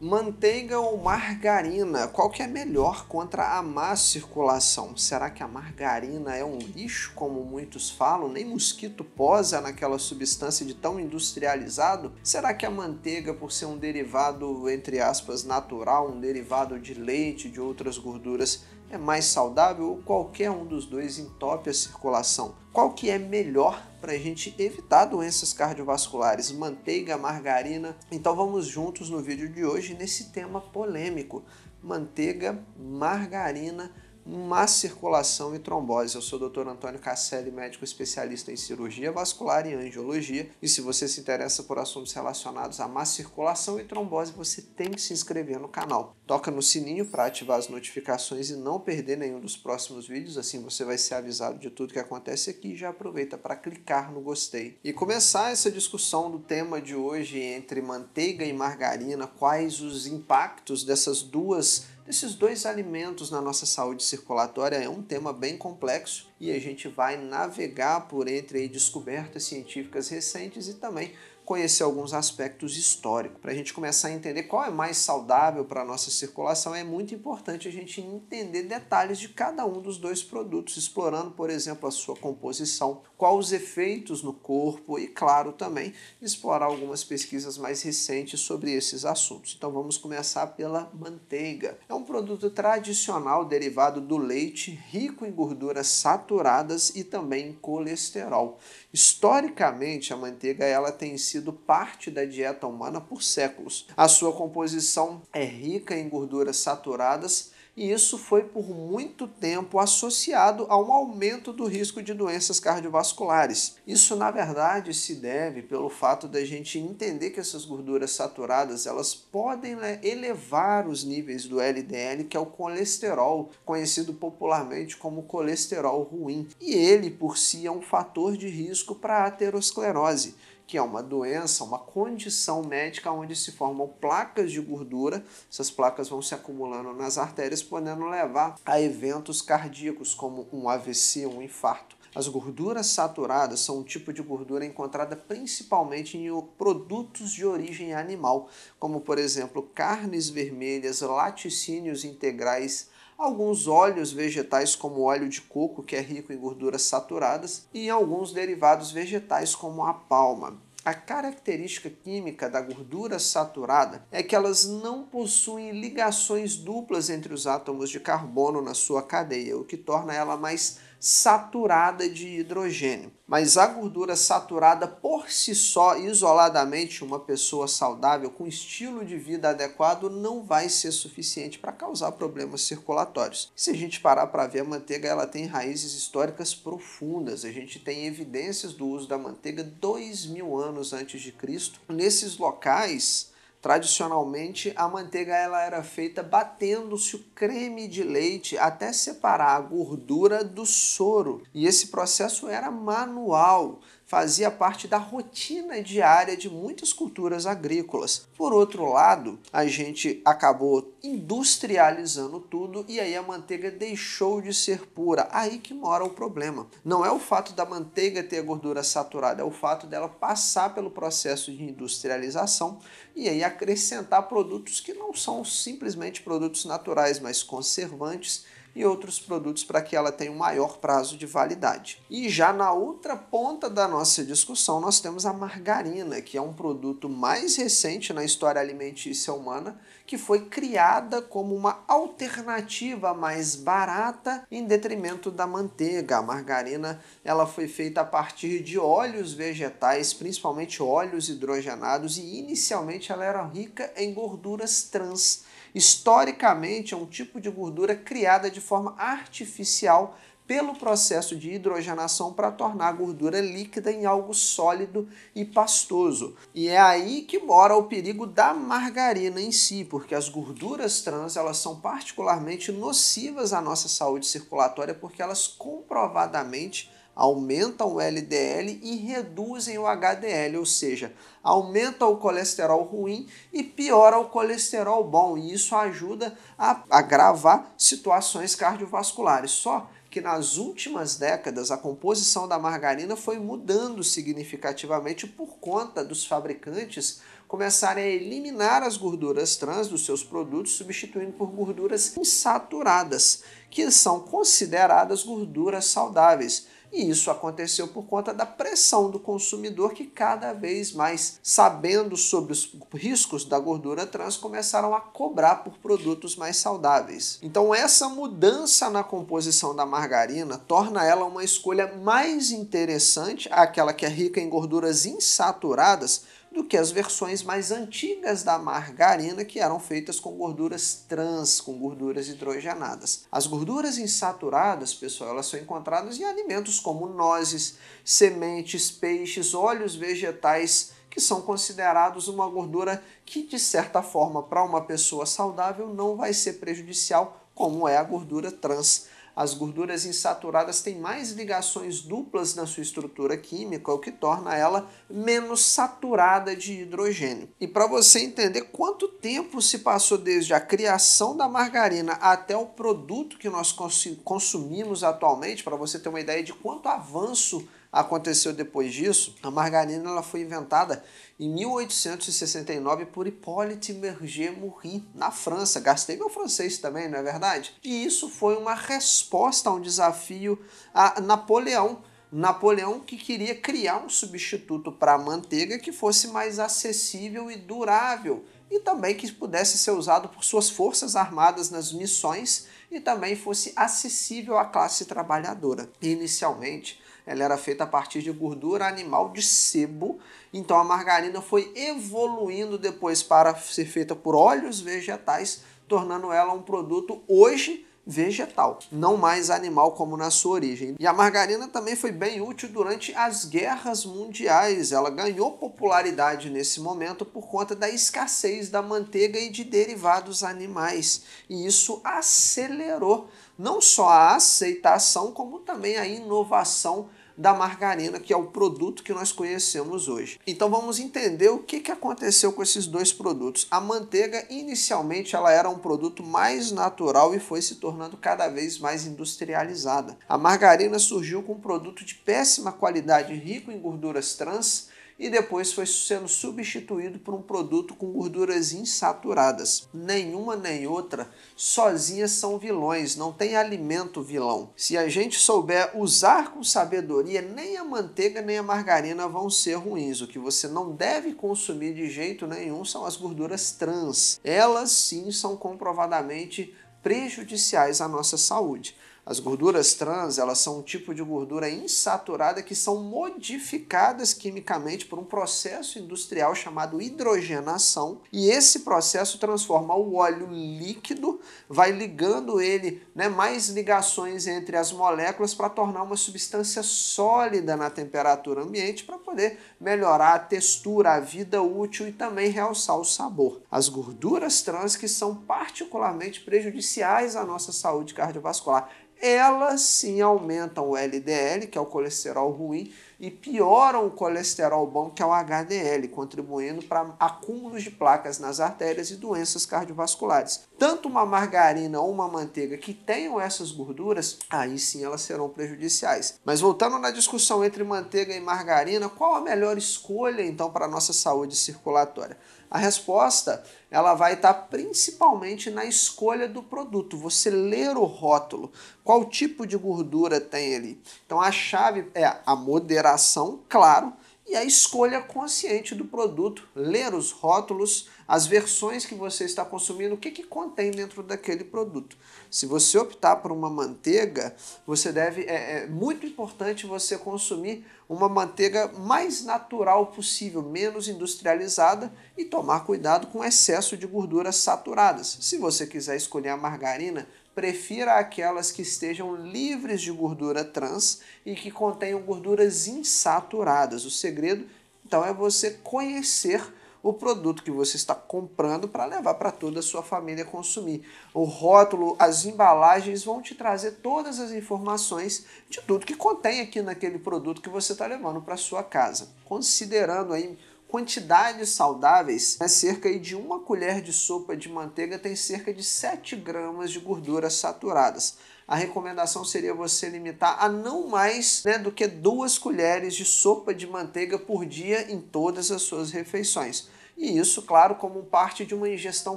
Manteiga ou margarina? Qual que é melhor contra a má circulação? Será que a margarina é um lixo, como muitos falam? Nem mosquito posa naquela substância de tão industrializado? Será que a manteiga, por ser um derivado, entre aspas, natural, um derivado de leite, de outras gorduras, é mais saudável ou qualquer um dos dois entope a circulação? Qual que é melhor para a gente evitar doenças cardiovasculares? Manteiga, margarina? Então vamos juntos no vídeo de hoje nesse tema polêmico: manteiga, margarina má circulação e trombose. Eu sou o Dr. Antônio Casselli, médico especialista em cirurgia vascular e angiologia. E se você se interessa por assuntos relacionados à má circulação e trombose, você tem que se inscrever no canal. Toca no sininho para ativar as notificações e não perder nenhum dos próximos vídeos, assim você vai ser avisado de tudo que acontece aqui. Já aproveita para clicar no gostei. E começar essa discussão do tema de hoje entre manteiga e margarina, quais os impactos dessas duas desses dois alimentos na nossa saúde circulatória é um tema bem complexo e a gente vai navegar por entre descobertas científicas recentes e também conhecer alguns aspectos históricos. Para a gente começar a entender qual é mais saudável para a nossa circulação, é muito importante a gente entender detalhes de cada um dos dois produtos, explorando, por exemplo, a sua composição, quais os efeitos no corpo e, claro, também explorar algumas pesquisas mais recentes sobre esses assuntos. Então vamos começar pela manteiga. É um produto tradicional derivado do leite, rico em gorduras saturadas e também em colesterol. Historicamente, a manteiga ela tem sido sido parte da dieta humana por séculos. A sua composição é rica em gorduras saturadas e isso foi por muito tempo associado a um aumento do risco de doenças cardiovasculares. Isso na verdade se deve pelo fato da gente entender que essas gorduras saturadas elas podem né, elevar os níveis do LDL, que é o colesterol, conhecido popularmente como colesterol ruim, e ele por si é um fator de risco para a aterosclerose que é uma doença, uma condição médica onde se formam placas de gordura. Essas placas vão se acumulando nas artérias, podendo levar a eventos cardíacos, como um AVC, um infarto. As gorduras saturadas são um tipo de gordura encontrada principalmente em produtos de origem animal, como por exemplo carnes vermelhas, laticínios integrais, alguns óleos vegetais como óleo de coco, que é rico em gorduras saturadas, e em alguns derivados vegetais como a palma. A característica química da gordura saturada é que elas não possuem ligações duplas entre os átomos de carbono na sua cadeia, o que torna ela mais saturada de hidrogênio. Mas a gordura saturada por si só, isoladamente, uma pessoa saudável com estilo de vida adequado não vai ser suficiente para causar problemas circulatórios. Se a gente parar para ver, a manteiga ela tem raízes históricas profundas. A gente tem evidências do uso da manteiga dois mil anos antes de Cristo. Nesses locais Tradicionalmente, a manteiga ela era feita batendo-se o creme de leite até separar a gordura do soro. E esse processo era manual fazia parte da rotina diária de muitas culturas agrícolas. Por outro lado, a gente acabou industrializando tudo e aí a manteiga deixou de ser pura. Aí que mora o problema. Não é o fato da manteiga ter a gordura saturada, é o fato dela passar pelo processo de industrialização e aí acrescentar produtos que não são simplesmente produtos naturais, mas conservantes e outros produtos para que ela tenha um maior prazo de validade. E já na outra ponta da nossa discussão, nós temos a margarina, que é um produto mais recente na história alimentícia humana, que foi criada como uma alternativa mais barata em detrimento da manteiga. A margarina, ela foi feita a partir de óleos vegetais, principalmente óleos hidrogenados, e inicialmente ela era rica em gorduras trans. Historicamente, é um tipo de gordura criada de forma artificial pelo processo de hidrogenação para tornar a gordura líquida em algo sólido e pastoso. E é aí que mora o perigo da margarina em si, porque as gorduras trans elas são particularmente nocivas à nossa saúde circulatória porque elas comprovadamente aumentam o LDL e reduzem o HDL, ou seja, aumentam o colesterol ruim e pioram o colesterol bom, e isso ajuda a agravar situações cardiovasculares. Só que nas últimas décadas a composição da margarina foi mudando significativamente por conta dos fabricantes começarem a eliminar as gorduras trans dos seus produtos, substituindo por gorduras insaturadas, que são consideradas gorduras saudáveis e isso aconteceu por conta da pressão do consumidor que cada vez mais, sabendo sobre os riscos da gordura trans, começaram a cobrar por produtos mais saudáveis. Então essa mudança na composição da margarina torna ela uma escolha mais interessante aquela que é rica em gorduras insaturadas do que as versões mais antigas da margarina que eram feitas com gorduras trans, com gorduras hidrogenadas. As gorduras insaturadas, pessoal, elas são encontradas em alimentos como nozes, sementes, peixes, óleos vegetais, que são considerados uma gordura que, de certa forma, para uma pessoa saudável não vai ser prejudicial, como é a gordura trans. As gorduras insaturadas têm mais ligações duplas na sua estrutura química, o que torna ela menos saturada de hidrogênio. E para você entender quanto tempo se passou desde a criação da margarina até o produto que nós consumimos atualmente, para você ter uma ideia de quanto avanço aconteceu depois disso, a margarina ela foi inventada em 1869 por Hippolyte Merger Moury, na França. Gastei meu francês também, não é verdade? E isso foi uma resposta a um desafio a Napoleão. Napoleão que queria criar um substituto para a manteiga que fosse mais acessível e durável e também que pudesse ser usado por suas forças armadas nas missões e também fosse acessível à classe trabalhadora. Inicialmente, ela era feita a partir de gordura animal de sebo, então a margarina foi evoluindo depois para ser feita por óleos vegetais, tornando ela um produto hoje vegetal, não mais animal como na sua origem. E a margarina também foi bem útil durante as guerras mundiais. Ela ganhou popularidade nesse momento por conta da escassez da manteiga e de derivados animais. E isso acelerou não só a aceitação, como também a inovação da margarina, que é o produto que nós conhecemos hoje. Então vamos entender o que, que aconteceu com esses dois produtos. A manteiga, inicialmente, ela era um produto mais natural e foi se tornando cada vez mais industrializada. A margarina surgiu com um produto de péssima qualidade, rico em gorduras trans, e depois foi sendo substituído por um produto com gorduras insaturadas. Nenhuma nem outra sozinhas são vilões, não tem alimento vilão. Se a gente souber usar com sabedoria, nem a manteiga nem a margarina vão ser ruins. O que você não deve consumir de jeito nenhum são as gorduras trans. Elas sim são comprovadamente prejudiciais à nossa saúde. As gorduras trans, elas são um tipo de gordura insaturada que são modificadas quimicamente por um processo industrial chamado hidrogenação, e esse processo transforma o óleo líquido, vai ligando ele, né, mais ligações entre as moléculas para tornar uma substância sólida na temperatura ambiente para poder melhorar a textura, a vida útil e também realçar o sabor. As gorduras trans que são particularmente prejudiciais à nossa saúde cardiovascular elas sim aumentam o LDL, que é o colesterol ruim, e pioram o colesterol bom, que é o HDL, contribuindo para acúmulos de placas nas artérias e doenças cardiovasculares. Tanto uma margarina ou uma manteiga que tenham essas gorduras, aí sim elas serão prejudiciais. Mas voltando na discussão entre manteiga e margarina, qual a melhor escolha então para a nossa saúde circulatória? A resposta ela vai estar principalmente na escolha do produto. Você ler o rótulo, qual tipo de gordura tem ali. Então a chave é a moderação, claro, e a escolha consciente do produto, ler os rótulos, as versões que você está consumindo, o que, que contém dentro daquele produto. Se você optar por uma manteiga, você deve é, é muito importante você consumir uma manteiga mais natural possível, menos industrializada e tomar cuidado com excesso de gorduras saturadas. Se você quiser escolher a margarina, prefira aquelas que estejam livres de gordura trans e que contenham gorduras insaturadas. O segredo, então, é você conhecer o produto que você está comprando para levar para toda a sua família consumir. O rótulo, as embalagens vão te trazer todas as informações de tudo que contém aqui naquele produto que você está levando para sua casa. Considerando aí quantidades saudáveis, né, cerca de uma colher de sopa de manteiga tem cerca de 7 gramas de gorduras saturadas. A recomendação seria você limitar a não mais né, do que duas colheres de sopa de manteiga por dia em todas as suas refeições. E isso, claro, como parte de uma ingestão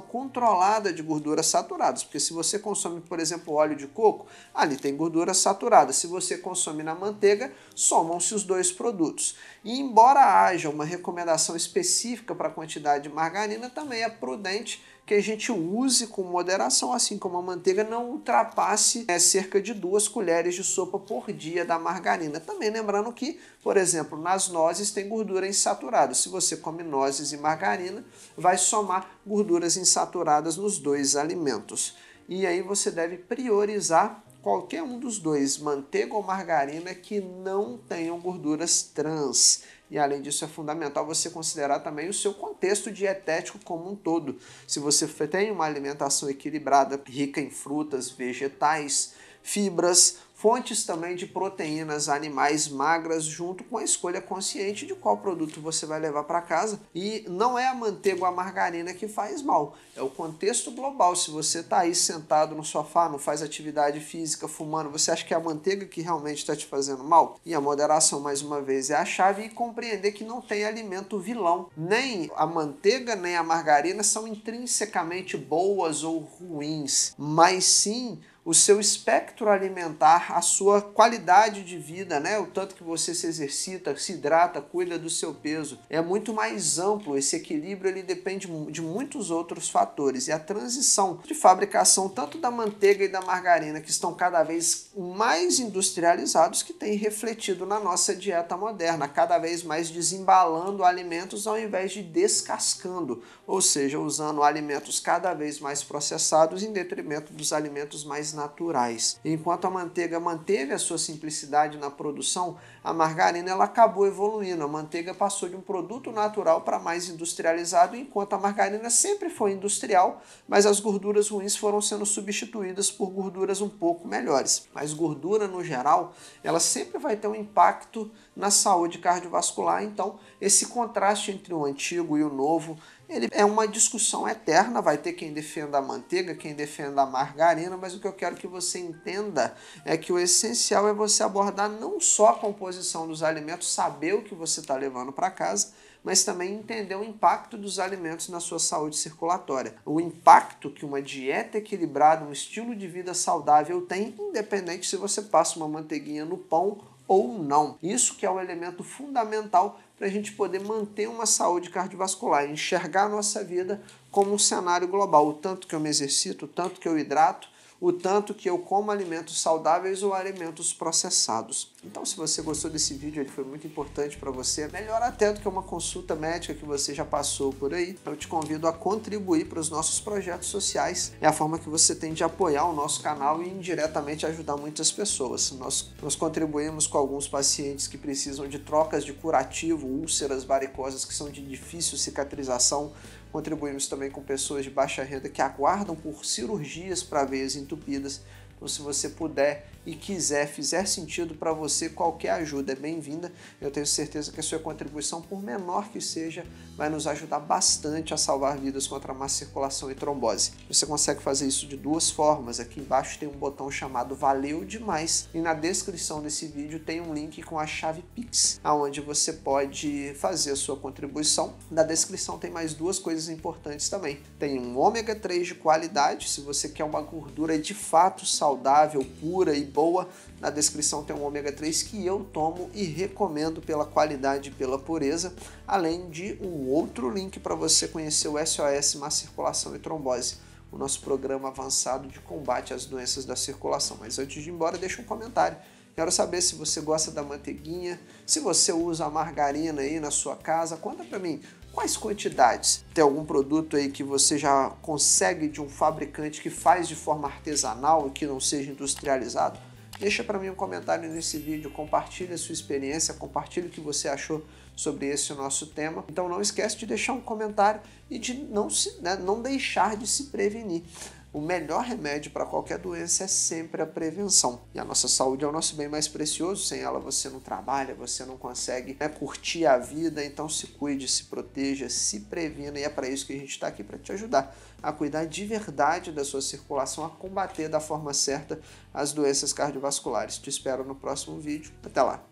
controlada de gorduras saturadas, porque se você consome, por exemplo, óleo de coco, ali tem gordura saturada. Se você consome na manteiga, somam-se os dois produtos. E embora haja uma recomendação específica para a quantidade de margarina, também é prudente que a gente use com moderação, assim como a manteiga não ultrapasse é, cerca de duas colheres de sopa por dia da margarina. Também lembrando que, por exemplo, nas nozes tem gordura insaturada. Se você come nozes e margarina, vai somar gorduras insaturadas nos dois alimentos. E aí você deve priorizar qualquer um dos dois, manteiga ou margarina, que não tenham gorduras trans. E além disso, é fundamental você considerar também o seu contexto dietético como um todo. Se você tem uma alimentação equilibrada, rica em frutas, vegetais, fibras, fontes também de proteínas animais magras, junto com a escolha consciente de qual produto você vai levar para casa. E não é a manteiga ou a margarina que faz mal, é o contexto global. Se você está aí sentado no sofá, não faz atividade física, fumando, você acha que é a manteiga que realmente está te fazendo mal? E a moderação, mais uma vez, é a chave e compreender que não tem alimento vilão. Nem a manteiga nem a margarina são intrinsecamente boas ou ruins, mas sim o seu espectro alimentar, a sua qualidade de vida, né? o tanto que você se exercita, se hidrata, cuida do seu peso. É muito mais amplo, esse equilíbrio ele depende de muitos outros fatores. E a transição de fabricação tanto da manteiga e da margarina, que estão cada vez mais industrializados, que tem refletido na nossa dieta moderna, cada vez mais desembalando alimentos ao invés de descascando, ou seja, usando alimentos cada vez mais processados em detrimento dos alimentos mais naturais. Enquanto a manteiga manteve a sua simplicidade na produção, a margarina ela acabou evoluindo. A manteiga passou de um produto natural para mais industrializado, enquanto a margarina sempre foi industrial, mas as gorduras ruins foram sendo substituídas por gorduras um pouco melhores. Mas gordura no geral, ela sempre vai ter um impacto na saúde cardiovascular. Então, esse contraste entre o antigo e o novo, ele é uma discussão eterna, vai ter quem defenda a manteiga, quem defenda a margarina, mas o que eu quero que você entenda é que o essencial é você abordar não só a composição dos alimentos, saber o que você está levando para casa, mas também entender o impacto dos alimentos na sua saúde circulatória. O impacto que uma dieta equilibrada, um estilo de vida saudável tem, independente se você passa uma manteiguinha no pão ou não. Isso que é o um elemento fundamental para a gente poder manter uma saúde cardiovascular, enxergar a nossa vida como um cenário global, o tanto que eu me exercito, o tanto que eu hidrato, o tanto que eu como alimentos saudáveis ou alimentos processados. Então, se você gostou desse vídeo, ele foi muito importante para você, é melhor até do que uma consulta médica que você já passou por aí, eu te convido a contribuir para os nossos projetos sociais. É a forma que você tem de apoiar o nosso canal e indiretamente ajudar muitas pessoas. Nós, nós contribuímos com alguns pacientes que precisam de trocas de curativo, úlceras varicosas que são de difícil cicatrização, Contribuímos também com pessoas de baixa renda que aguardam por cirurgias para veias entupidas. Então, se você puder e quiser, fizer sentido para você, qualquer ajuda é bem-vinda. Eu tenho certeza que a sua contribuição, por menor que seja, vai nos ajudar bastante a salvar vidas contra má circulação e trombose. Você consegue fazer isso de duas formas. Aqui embaixo tem um botão chamado Valeu Demais e na descrição desse vídeo tem um link com a chave Pix, aonde você pode fazer a sua contribuição. Na descrição tem mais duas coisas importantes também. Tem um ômega 3 de qualidade, se você quer uma gordura de fato saudável, pura e boa. Na descrição tem um ômega 3 que eu tomo e recomendo pela qualidade e pela pureza, além de um outro link para você conhecer o SOS Má Circulação e Trombose, o nosso programa avançado de combate às doenças da circulação. Mas antes de ir embora, deixa um comentário. Quero saber se você gosta da manteiguinha, se você usa a margarina aí na sua casa. Conta para mim Quais quantidades? Tem algum produto aí que você já consegue de um fabricante que faz de forma artesanal e que não seja industrializado? Deixa para mim um comentário nesse vídeo, compartilha a sua experiência, compartilha o que você achou sobre esse nosso tema. Então não esquece de deixar um comentário e de não, se, né, não deixar de se prevenir. O melhor remédio para qualquer doença é sempre a prevenção. E a nossa saúde é o nosso bem mais precioso. Sem ela você não trabalha, você não consegue né, curtir a vida. Então se cuide, se proteja, se previna. E é para isso que a gente está aqui para te ajudar a cuidar de verdade da sua circulação, a combater da forma certa as doenças cardiovasculares. Te espero no próximo vídeo. Até lá!